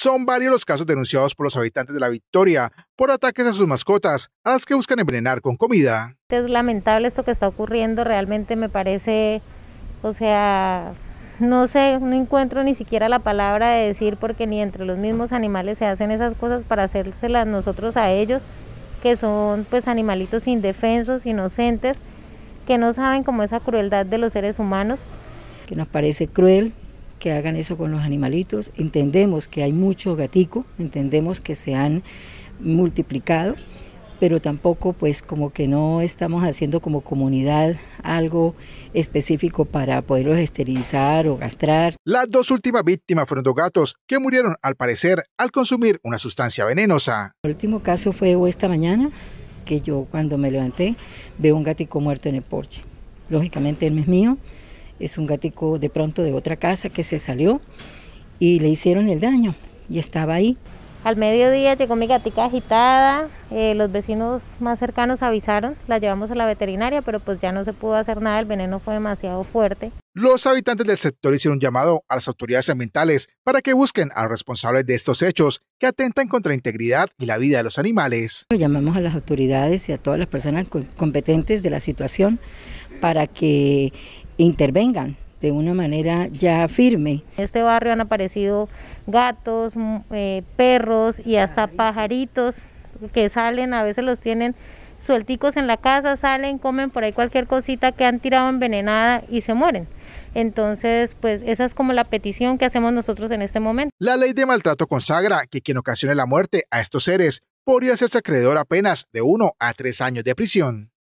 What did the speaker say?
Son varios los casos denunciados por los habitantes de La Victoria por ataques a sus mascotas, a las que buscan envenenar con comida. Es lamentable esto que está ocurriendo, realmente me parece, o sea, no sé, no encuentro ni siquiera la palabra de decir porque ni entre los mismos animales se hacen esas cosas para hacérselas nosotros a ellos, que son pues animalitos indefensos, inocentes, que no saben es esa crueldad de los seres humanos. Que nos parece cruel que hagan eso con los animalitos. Entendemos que hay mucho gatico, entendemos que se han multiplicado, pero tampoco pues como que no estamos haciendo como comunidad algo específico para poderlos esterilizar o gastrar. Las dos últimas víctimas fueron dos gatos que murieron al parecer al consumir una sustancia venenosa. El último caso fue esta mañana que yo cuando me levanté veo un gatico muerto en el porche. Lógicamente él no es mío, es un gatico de pronto de otra casa que se salió y le hicieron el daño y estaba ahí. Al mediodía llegó mi gatica agitada, eh, los vecinos más cercanos avisaron, la llevamos a la veterinaria, pero pues ya no se pudo hacer nada, el veneno fue demasiado fuerte. Los habitantes del sector hicieron llamado a las autoridades ambientales para que busquen a los responsables de estos hechos que atentan contra la integridad y la vida de los animales. Llamamos a las autoridades y a todas las personas competentes de la situación para que intervengan de una manera ya firme. En este barrio han aparecido gatos, eh, perros y hasta pajaritos que salen, a veces los tienen suelticos en la casa, salen, comen por ahí cualquier cosita que han tirado envenenada y se mueren. Entonces, pues esa es como la petición que hacemos nosotros en este momento. La ley de maltrato consagra que quien ocasione la muerte a estos seres podría ser acreedor apenas de uno a tres años de prisión.